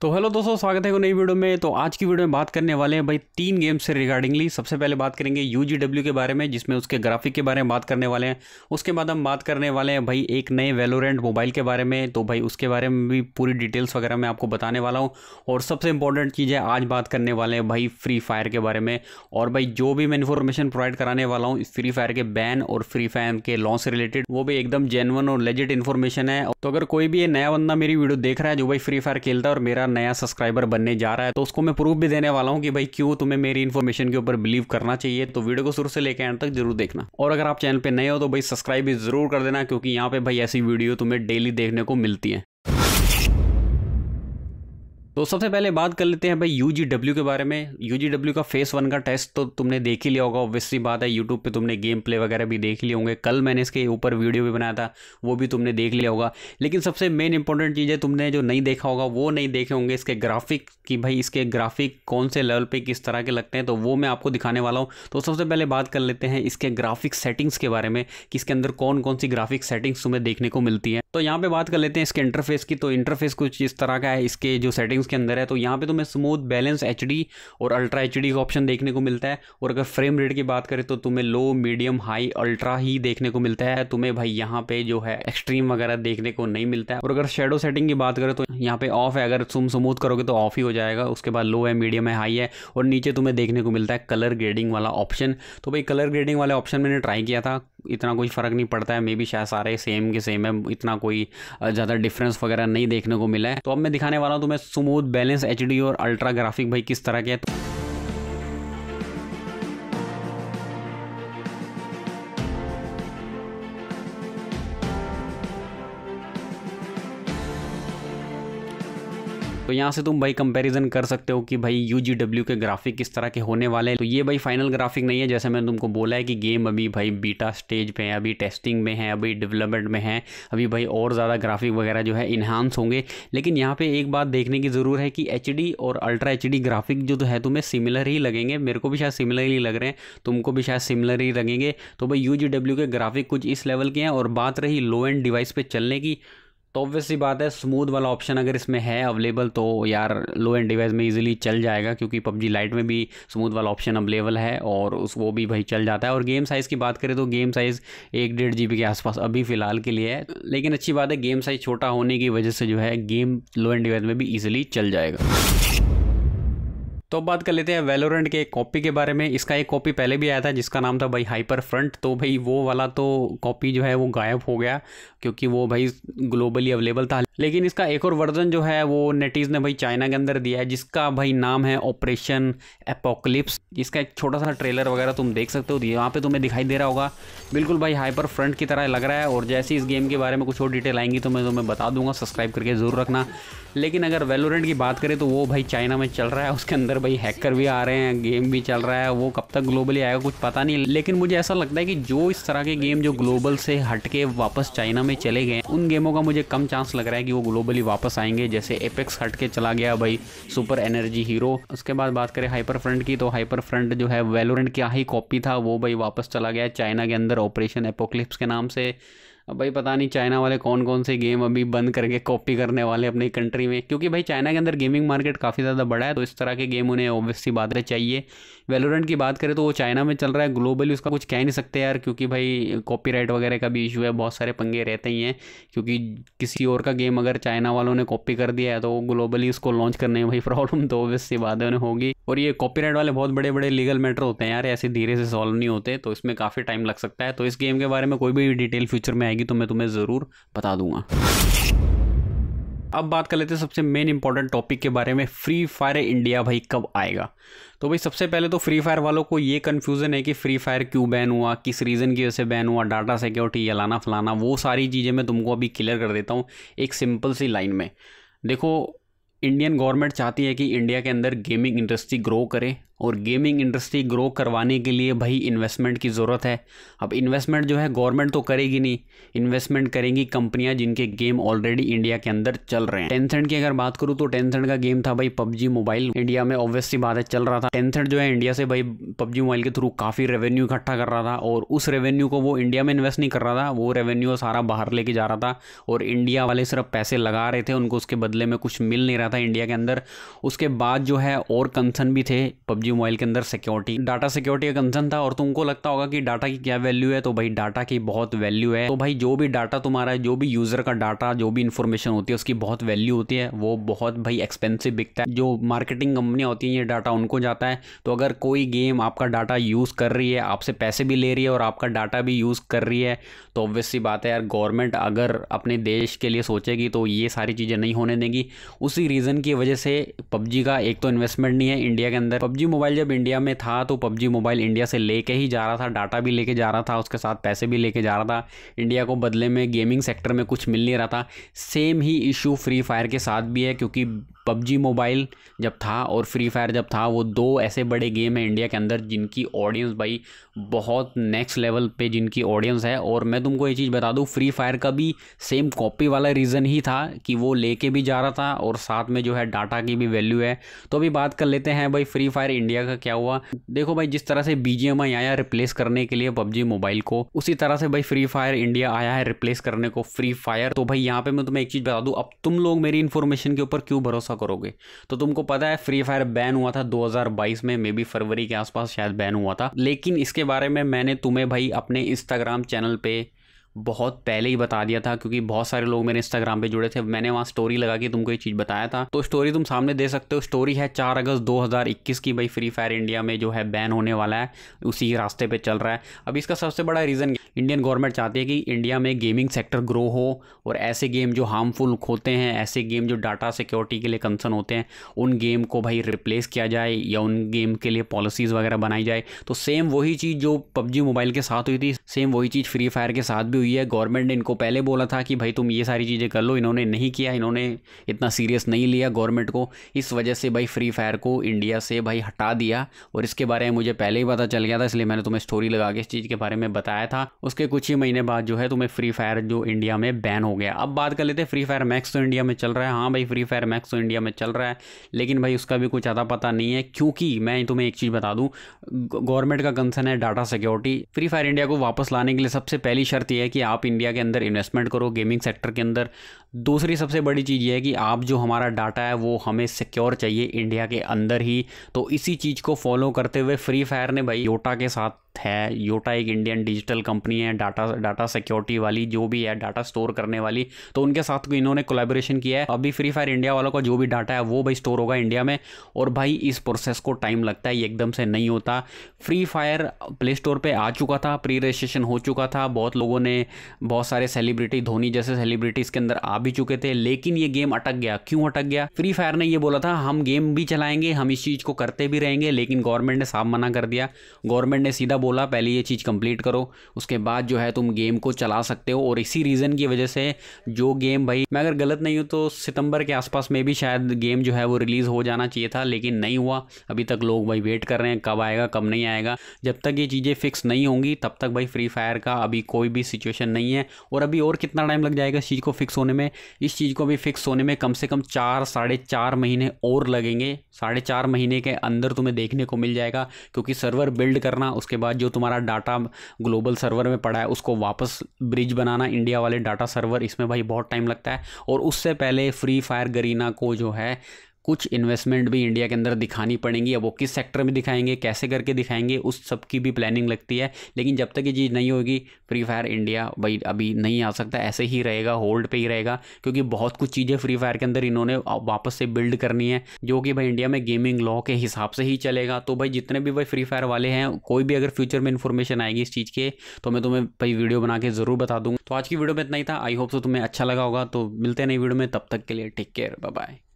तो हेलो दोस्तों स्वागत है नई वीडियो में तो आज की वीडियो में बात करने वाले हैं भाई तीन गेम्स से रिगार्डिंगली सबसे पहले बात करेंगे यू के बारे में जिसमें उसके ग्राफिक के बारे में बात करने वाले हैं उसके बाद हम बात करने वाले हैं भाई एक नए वेलोरेंट मोबाइल के बारे में तो भाई उसके बारे में भी पूरी डिटेल्स वगैरह मैं आपको बताने वाला हूँ और सबसे इंपॉर्टेंट चीज़ है आज बात करने वाले हैं भाई फ्री फायर के बारे में और भाई जो भी मैं इन्फॉर्मेशन प्रोवाइड कराने वाला हूँ फ्री फायर के बैन और फ्री फायर के लॉन्च से रिलेटेड वो भी एकदम जेनवन और लेजिट इन्फॉर्मेशन है तो अगर कोई भी नया बंदा मेरी वीडियो देख रहा है जो भाई फ्री फायर खेलता है और मेरा नया सब्सक्राइबर बनने जा रहा है तो उसको मैं प्रूफ भी देने वाला हूँ कि भाई क्यों तुम्हें मेरी इन्फॉर्मेशन के ऊपर बिलीव करना चाहिए तो वीडियो को शुरू से लेकर एंड तक जरूर देखना और अगर आप चैनल पर नए हो तो भाई सब्सक्राइब भी जरूर कर देना क्योंकि यहाँ पे भाई ऐसी वीडियो तुम्हें डेली देखने को मिलती है तो सबसे पहले बात कर लेते हैं भाई यू जी डब्ल्यू के बारे में यू जी डब्ल्यू का फेस वन का टेस्ट तो तुमने देख ही लिया होगा ऑब्वियसली बात है यूट्यूब पर तुमने गेम प्ले वगैरह भी देख लिए होंगे कल मैंने इसके ऊपर वीडियो भी बनाया था वो भी तुमने देख लिया होगा लेकिन सबसे मेन इंपॉर्टेंट चीज़ है तुमने जो नहीं देखा होगा वो नहीं देखे होंगे इसके ग्राफिक कि भाई इसके ग्राफिक कौन से लेवल पर किस तरह के लगते हैं तो वो मैं आपको दिखाने वाला हूँ तो सबसे पहले बात कर लेते हैं इसके ग्राफिक सेटिंग्स के बारे में कि इसके अंदर कौन कौन सी ग्राफिक सेटिंग्स तुम्हें देखने को मिलती है तो यहाँ पे बात कर लेते हैं इसके इंटरफेस की तो इंटरफेस कुछ इस तरह का है इसके जो सेटिंग्स के अंदर है तो यहाँ पे तुम्हें स्मूथ बैलेंस एच और अल्ट्रा एच का ऑप्शन देखने को मिलता है और अगर फ्रेम रेट की बात करें तो तुम्हें लो मीडियम हाई अल्ट्रा ही देखने को मिलता है तुम्हें भाई यहाँ पे जो है एक्सट्रीम वगैरह देखने को नहीं मिलता है और अगर शेडो सेटिंग की बात करें तो यहाँ पे ऑफ है अगर तुम स्मूथ करोगे तो ऑफ ही हो जाएगा उसके बाद लो है मीडियम है हाई है और नीचे तुम्हें देखने को मिलता है कलर ग्रेडिंग वाला ऑप्शन तो भाई कलर ग्रेडिंग वाला ऑप्शन मैंने ट्राई किया था इतना कोई फ़र्क नहीं पड़ता है मे बी शायद सारे सेम के सेम है इतना कोई ज़्यादा डिफरेंस वगैरह नहीं देखने को मिला है तो अब मैं दिखाने वाला हूँ तो मैं स्मूथ बैलेंस एच और अल्ट्रा ग्राफिक भाई किस तरह के है तो तो यहाँ से तुम भाई कंपेरिजन कर सकते हो कि भाई यू जी के ग्राफिक किस तरह के होने वाले हैं तो ये भाई फाइनल ग्राफिक नहीं है जैसे मैंने तुमको बोला है कि गेम अभी भाई बीटा स्टेज पे है अभी टेस्टिंग में है अभी डेवलपमेंट में है अभी भाई और ज़्यादा ग्राफिक वगैरह जो है इन्हांस होंगे लेकिन यहाँ पे एक बात देखने की ज़रूर है कि एच और अल्ट्रा एच ग्राफिक जो तो है तुम्हें सिमिलर ही लगेंगे मेरे को भी शायद सिमिलर ही लग रहे हैं तुमको भी शायद सिमिलर ही लगेंगे तो भाई यू के ग्राफिक कुछ इस लेवल के हैं और बात रही लो एंड डिवाइस पर चलने की तो ऑब्वियसली बात है स्मूथ वाला ऑप्शन अगर इसमें है अवेलेबल तो यार लो एंड डिवाइस में इजीली चल जाएगा क्योंकि पबजी लाइट में भी स्मूथ वाला ऑप्शन अवेलेबल है और उस वो भी भाई चल जाता है और गेम साइज़ की बात करें तो गेम साइज़ एक डेढ़ जी के आसपास अभी फ़िलहाल के लिए है लेकिन अच्छी बात है गेम साइज़ छोटा होने की वजह से जो है गेम लो एंड डिवाइस में भी ईजिली चल जाएगा तो अब बात कर लेते हैं वेलोरेंट के एक कॉपी के बारे में इसका एक कॉपी पहले भी आया था जिसका नाम था भाई हाइपर फ्रंट तो भाई वो वाला तो कॉपी जो है वो गायब हो गया क्योंकि वो भाई ग्लोबली अवेलेबल था लेकिन इसका एक और वर्जन जो है वो नेटिज़ ने भाई चाइना के अंदर दिया है जिसका भाई नाम है ऑपरेशन एपोकलिप्स इसका एक छोटा सा ट्रेलर वगैरह तुम देख सकते हो यहाँ पे तुम्हें दिखाई दे रहा होगा बिल्कुल भाई हाइपर फ्रंट की तरह लग रहा है और जैसे इस गेम के बारे में कुछ और डिटेल आएंगी तो मैं तुम्हें बता दूंगा सब्सक्राइब करके ज़रूर रखना लेकिन अगर वेलोरेंट की बात करें तो वो भाई चाइना में चल रहा है उसके अंदर भाई हैकर भी आ रहे हैं गेम भी चल रहा है वो कब तक ग्लोबली आएगा कुछ पता नहीं लेकिन मुझे ऐसा लगता है कि जो इस तरह के गेम जो ग्लोबल से हटके वापस चाइना में चले गए उन गेमों का मुझे कम चांस लग रहा है कि वो ग्लोबली वापस आएंगे जैसे एपेक्स हट के चला गया भाई सुपर एनर्जी हीरो उसके बाद बात करें हाइपर फ्रंट की तो हाइपर फ्रंट जो है वेलोरेंट क्या ही कॉपी था वो भाई वापस चला गया चाइना के अंदर ऑपरेशन एपोक्लिप्स के नाम से अब भाई पता नहीं चाइना वाले कौन कौन से गेम अभी बंद करके कॉपी करने वाले अपनी कंट्री में क्योंकि भाई चाइना के अंदर गेमिंग मार्केट काफ़ी ज़्यादा बड़ा है तो इस तरह के गेम उन्हें ऑब्वियसली बात रहे चाहिए वेलोरेंट की बात करें तो वो चाइना में चल रहा है ग्लोबली उसका कुछ कह नहीं सकते यार क्योंकि भाई कॉपी वगैरह का भी इशू है बहुत सारे पंगे रहते ही हैं क्योंकि किसी और का गेम अगर चाइना वालों ने कॉपी कर दिया है तो ग्लोबली उसको लॉन्च करने में भाई प्रॉब्लम तो ऑब्वियसली बात उन्हें होगी और ये कॉपी वाले बहुत बड़े बड़े लीगल मैटर होते हैं यार ऐसे धीरे से सॉल्व नहीं होते तो इसमें काफ़ी टाइम लग सकता है तो इस गेम के बारे में कोई भी डिटेल फ्यूचर में आएगी मिलेगी तो मैं तुम्हें ज़रूर बता दूंगा अब बात कर लेते हैं सबसे मेन इंपॉर्टेंट टॉपिक के बारे में फ्री फायर इंडिया भाई कब आएगा तो भाई सबसे पहले तो फ्री फायर वालों को ये कन्फ्यूज़न है कि फ्री फायर क्यों बैन हुआ किस रीज़न की वजह से बैन हुआ डाटा सिक्योरिटी अलाना फलाना वो सारी चीज़ें मैं तुमको अभी क्लियर कर देता हूँ एक सिंपल सी लाइन में देखो इंडियन गवर्नमेंट चाहती है कि इंडिया के अंदर गेमिंग इंडस्ट्री ग्रो करे और गेमिंग इंडस्ट्री ग्रो करवाने के लिए भाई इन्वेस्टमेंट की ज़रूरत है अब इन्वेस्टमेंट जो है गवर्नमेंट तो करेगी नहीं इन्वेस्टमेंट करेंगी कंपनियां जिनके गेम ऑलरेडी इंडिया के अंदर चल रहे हैं टेंसेंट की अगर बात करूँ तो टेंसेंट का गेम था भाई पबजी मोबाइल इंडिया में ऑब्वियसली बात है चल रहा था टेंसेंट जो है इंडिया से भाई पबजी मोबाइल के थ्रू काफ़ी रेवेन्यू इकट्ठा कर रहा था और उस रेवेन्यू को वो इंडिया में इन्वेस्ट नहीं कर रहा था वो रेवेन्यू सारा बाहर लेके जा रहा था और इंडिया वाले सिर्फ पैसे लगा रहे थे उनको उसके बदले में कुछ मिल नहीं रहा था इंडिया के अंदर उसके बाद जो है और कंसर्न भी थे पबजी जी मोबाइल के अंदर सिक्योरिटी डाटा सिक्योरिटी का कंसर्न था और तुमको लगता होगा कि डाटा की क्या वैल्यू है तो भाई डाटा की बहुत वैल्यू है तो भाई जो भी डाटा तुम्हारा है जो भी यूजर का डाटा जो भी इन्फॉर्मेशन होती है उसकी बहुत वैल्यू होती है वो बहुत भाई एक्सपेंसिव बिकता है जो मार्केटिंग कंपनियाँ होती हैं ये डाटा उनको जाता है तो अगर कोई गेम आपका डाटा यूज़ कर रही है आपसे पैसे भी ले रही है और आपका डाटा भी यूज़ कर रही है तो ऑब्वियसली बात है यार गवर्नमेंट अगर अपने देश के लिए सोचेगी तो ये सारी चीज़ें नहीं होने देगी उसी रीज़न की वजह से पबजी का एक तो इन्वेस्टमेंट नहीं है इंडिया के अंदर पबजी मोबाइल जब इंडिया में था तो पबजी मोबाइल इंडिया से लेके ही जा रहा था डाटा भी लेके जा रहा था उसके साथ पैसे भी लेके जा रहा था इंडिया को बदले में गेमिंग सेक्टर में कुछ मिल नहीं रहा था सेम ही इशू फ्री फायर के साथ भी है क्योंकि पबजी मोबाइल जब था और फ्री फायर जब था वो दो ऐसे बड़े गेम हैं इंडिया के अंदर जिनकी ऑडियंस भाई बहुत नेक्स्ट लेवल पे जिनकी ऑडियंस है और मैं तुमको ये चीज़ बता दूँ फ्री फायर का भी सेम कॉपी वाला रीज़न ही था कि वो लेके भी जा रहा था और साथ में जो है डाटा की भी वैल्यू है तो अभी बात कर लेते हैं भाई फ्री फायर इंडिया का क्या हुआ देखो भाई जिस तरह से बी जी एम आई आया रिप्लेस करने के लिए पबजी मोबाइल को उसी तरह से भाई फ्री फायर इंडिया आया है रिप्लेस करने को फ्री फायर तो भाई यहाँ पे मैं तुम्हें एक चीज़ बता दूँ अब तुम लोग मेरी इन्फॉर्मेशन के ऊपर क्यों भरोसा करोगे तो तुमको पता है फ्री फायर बैन हुआ था 2022 में मे बी फरवरी के आसपास शायद बैन हुआ था लेकिन इसके बारे में मैंने तुम्हें भाई अपने इंस्टाग्राम चैनल पर बहुत पहले ही बता दिया था क्योंकि बहुत सारे लोग मेरे इंस्टाग्राम पे जुड़े थे मैंने वहाँ स्टोरी लगा के तुमको ये चीज़ बताया था तो स्टोरी तुम सामने दे सकते हो स्टोरी है चार अगस्त 2021 की भाई फ्री फायर इंडिया में जो है बैन होने वाला है उसी रास्ते पर चल रहा है अब इसका सबसे बड़ा रीज़न इंडियन गवर्नमेंट चाहती है कि इंडिया में गेमिंग सेक्टर ग्रो हो और ऐसे गेम जो हार्मफुल होते हैं ऐसे गेम जो डाटा सिक्योरिटी के लिए कंसर्न होते हैं उन गेम को भाई रिप्लेस किया जाए या उन गेम के लिए पॉलिसीज़ वगैरह बनाई जाए तो सेम वही चीज़ जो पबजी मोबाइल के साथ हुई थी सेम वही चीज़ फ्री फायर के साथ भी हुई हुई है गवर्नमेंट ने इनको पहले बोला था कि भाई तुम ये सारी चीज़ें कर लो इन्होंने नहीं किया इन्होंने इतना सीरियस नहीं लिया गवर्नमेंट को इस वजह से भाई फ्री फायर को इंडिया से भाई हटा दिया और इसके बारे में मुझे पहले ही पता चल गया था इसलिए मैंने तुम्हें स्टोरी लगा के इस चीज़ के बारे में बताया था उसके कुछ ही महीने बाद जो है तुम्हें फ्री फायर जो इंडिया में बैन हो गया अब बात कर लेते फ्री फायर मैक्स तो इंडिया में चल रहा है हाँ भाई फ्री फायर मैक्स तो इंडिया में चल रहा है लेकिन भाई उसका भी कुछ ज़्यादा पता नहीं है क्योंकि मैं तुम्हें एक चीज़ बता दूँ गवर्नमेंट का कंसर्न है data security free fire India को वापस लाने के लिए सबसे पहली शर्त यह है कि आप इंडिया के अंदर इन्वेस्टमेंट करो गेमिंग सेक्टर के अंदर दूसरी सबसे बड़ी चीज़ यह है कि आप जो हमारा डाटा है वो हमें सिक्योर चाहिए इंडिया के अंदर ही तो इसी चीज़ को फॉलो करते हुए फ्री फायर ने भाई योटा के साथ है योटा एक इंडियन डिजिटल कंपनी है डाटा डाटा सिक्योरिटी वाली जो भी है डाटा स्टोर करने वाली तो उनके साथ इन्होंने कोलेबोरेशन किया है अभी फ्री फायर इंडिया वालों का जो भी डाटा है वो भाई स्टोर होगा इंडिया में और भाई इस प्रोसेस को टाइम लगता है ये एकदम से नहीं होता फ्री फायर प्ले स्टोर पर आ चुका था प्री रजिस्ट्रेशन हो चुका था बहुत लोगों ने बहुत सारे सेलिब्रिटी धोनी जैसे सेलिब्रिटी इसके अंदर आ भी चुके थे लेकिन ये गेम अटक गया क्यों अटक गया फ्री फायर ने ये बोला था हम गेम भी चलाएंगे हम इस चीज़ को करते भी रहेंगे लेकिन गवर्नमेंट ने साफ मना कर दिया गवर्नमेंट ने सीधा बोला पहले ये चीज़ कंप्लीट करो उसके बाद जो है तुम गेम को चला सकते हो और इसी रीज़न की वजह से जो गेम भाई मैं अगर गलत नहीं हूँ तो सितंबर के आसपास में भी शायद गेम जो है वो रिलीज़ हो जाना चाहिए था लेकिन नहीं हुआ अभी तक लोग भाई वेट कर रहे हैं कब आएगा कब नहीं आएगा जब तक ये चीज़ें फिक्स नहीं होंगी तब तक भाई फ्री फायर का अभी कोई भी सिचुएशन नहीं है और अभी और कितना टाइम लग जाएगा इस चीज़ को फिक्स होने में इस चीज़ को भी फिक्स होने में कम से कम चार साढ़े चार महीने और लगेंगे साढ़े चार महीने के अंदर तुम्हें देखने को मिल जाएगा क्योंकि सर्वर बिल्ड करना उसके बाद बाद जो तुम्हारा डाटा ग्लोबल सर्वर में पड़ा है उसको वापस ब्रिज बनाना इंडिया वाले डाटा सर्वर इसमें भाई बहुत टाइम लगता है और उससे पहले फ्री फायर गरीना को जो है कुछ इन्वेस्टमेंट भी इंडिया के अंदर दिखानी पड़ेंगी अब वो किस सेक्टर में दिखाएंगे कैसे करके दिखाएंगे उस सब की भी प्लानिंग लगती है लेकिन जब तक ये चीज़ नहीं होगी फ्री फायर इंडिया भाई अभी नहीं आ सकता ऐसे ही रहेगा होल्ड पे ही रहेगा क्योंकि बहुत कुछ चीज़ें फ्री फायर के अंदर इन्होंने वापस से बिल्ड करनी है जो कि भाई इंडिया में गेमिंग लॉ के हिसाब से ही चलेगा तो भाई जितने भी भाई फ्री फायर वाले हैं कोई भी अगर फ्यूचर में इन्फॉर्मेशन आएगी इस चीज़ के तो मैं तुम्हें भाई वीडियो बना के ज़रूर बता दूँगा तो आज की वीडियो में इतना ही था आई होप सो तुम्हें अच्छा लगा होगा तो मिलते हैं नई वीडियो में तब तक के लिए टेक केयर बाय